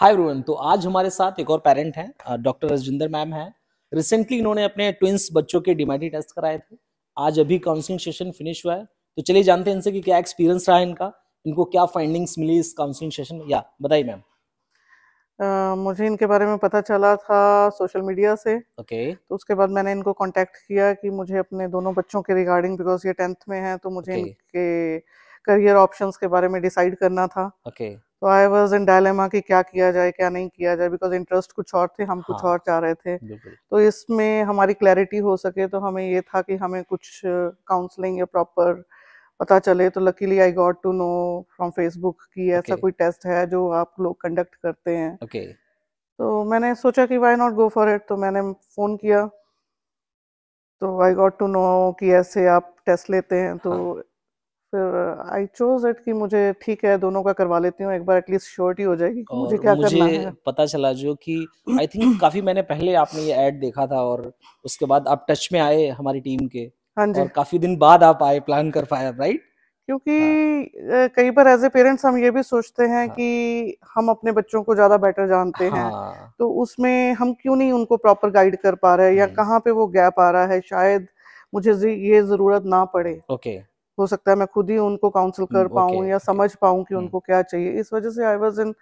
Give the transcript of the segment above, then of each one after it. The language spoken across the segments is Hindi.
हाय रोहन तो आज हमारे साथ एक और पेरेंट हैं डॉक्टर रजिंदर मैम हैं रिसेंटली इन्होंने अपने ट्विंस बच्चों के डिमेटी टेस्ट कराए थे आज अभी काउंसलिंग सेशन फिनिश हुआ है तो चलिए जानते हैं इनसे कि क्या एक्सपीरियंस रहा है इनका इनको क्या फाइंडिंग्स मिली इस काउंसलिंग सेशन में या बताइए मैम Uh, मुझे इनके बारे में पता चला था सोशल मीडिया से ओके okay. तो उसके बाद मैंने इनको कांटेक्ट किया कि मुझे अपने दोनों बच्चों के रिगार्डिंग बिकॉज ये टेंथ में है तो मुझे okay. इनके करियर ऑप्शंस के बारे में डिसाइड करना था ओके okay. तो आई वॉज इन डायलेमा कि क्या किया जाए क्या नहीं किया जाए बिकॉज इंटरेस्ट कुछ और थे हम कुछ हाँ, और चाह रहे थे तो इसमें हमारी क्लैरिटी हो सके तो हमें ये था कि हमें कुछ काउंसलिंग या प्रॉपर पता चले तो luckily I got to know from Facebook की ऐसा okay. कोई टेस्ट है जो आप लोग कंडक्ट करते हैं okay. तो मैंने सोचा कि why not go for it तो मैंने फ़ोन किया तो आई गॉट टू नो कि ऐसे आप टेस्ट लेते हैं तो हाँ. फिर आई चोज इट कि मुझे ठीक है दोनों का करवा लेती हूँ एक बार एटलीस्ट श्योरिटी हो जाएगी कि मुझे क्या मुझे करना है पता चला जो कि आई थिंक काफी मैंने पहले आपने ये एड देखा था और उसके बाद आप टच में आए हमारी टीम के हाँ जी और काफी दिन बाद आप आए प्लान कर पाए राइट क्योंकि हाँ। कई बार एज ए पेरेंट्स हम ये भी सोचते हैं हाँ। कि हम अपने बच्चों को ज्यादा बेटर जानते हाँ। हैं तो उसमें हम क्यों नहीं उनको प्रॉपर गाइड कर पा रहे हैं या हम्म। कहाँ पे वो गैप आ रहा है शायद मुझे ये जरूरत ना पड़े ओके हो सकता है मैं खुद ही उनको काउंसिल कर hmm, पाऊँ okay, या समझ पाऊँ कि hmm. उनको क्या चाहिए इस वजह से I was in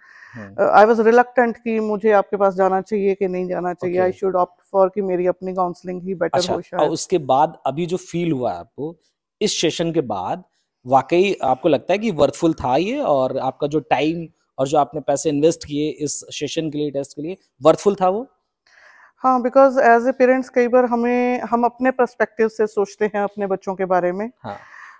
I was reluctant कि मुझे आपके पास जाना चाहिए कि नहीं जाना चाहिए आई शुड ऑप्ट फॉर कि मेरी अपनी काउंसलिंग ही बेटर अच्छा, हो शायद उसके बाद अभी जो फील हुआ है आपको इस सेशन के बाद वाकई आपको लगता है कि वर्थफुल था ये और आपका जो टाइम और जो आपने पैसे इन्वेस्ट किए इस सेशन के लिए टेस्ट के लिए वर्थफुल था वो हाँ बिकॉज एज ए पेरेंट्स कई बार हमें हम अपने परस्पेक्टिव से सोचते हैं अपने बच्चों के बारे में हाँ.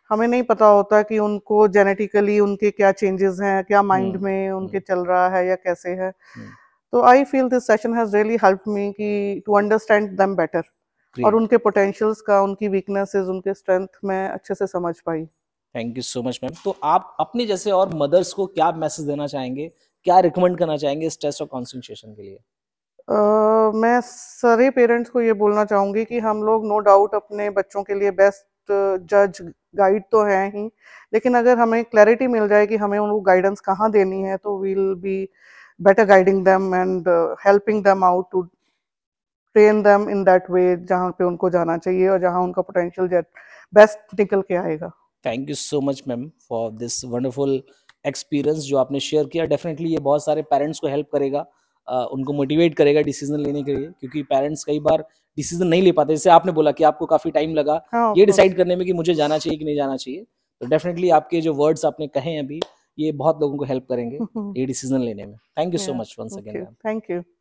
हमें नहीं पता होता कि उनको जेनेटिकली उनके क्या चेंजेस हैं क्या माइंड हम्म, में उनके हम्म। चल रहा है या कैसे है हम्म। तो I feel this session has really help me कि टू अंडरस्टैंड देम बेटर और उनके पोटेंशियल्स का उनकी वीकनेसेस उनके स्ट्रेंथ में अच्छे से समझ पाई thank you so much ma'am तो आप अपने जैसे और मदर्स को क्या मैसेज देना चाहेंगे क्या रिकमेंड करना चाहेंगे स्ट्रेस और कंसंट्रेशन के लिए Uh, मैं सारे पेरेंट्स को ये बोलना चाहूंगी कि हम लोग नो no डाउट अपने बच्चों के लिए बेस्ट जज गाइड तो है ही लेकिन अगर हमें क्लैरिटी मिल जाए कि हमें उनको गाइडेंस कहाँ देनी है तो will be better guiding them and helping them out to train them in that way जहाँ पे उनको जाना चाहिए और जहाँ उनका पोटेंशियल बेस्ट निकल के आएगा thank you so much ma'am for this wonderful experience जो आपने शेयर किया डेफिनेटली ये बहुत सारे पेरेंट्स को हेल्प करेगा उनको मोटिवेट करेगा डिसीजन लेने के लिए क्योंकि पेरेंट्स कई बार डिसीजन नहीं ले पाते जैसे आपने बोला कि आपको काफी टाइम लगा हाँ, ये डिसाइड करने में कि मुझे जाना चाहिए कि नहीं जाना चाहिए तो डेफिनेटली आपके जो वर्ड्स आपने कहे हैं अभी ये बहुत लोगों को हेल्प करेंगे ये डिसीजन लेने में thank you so much once again thank you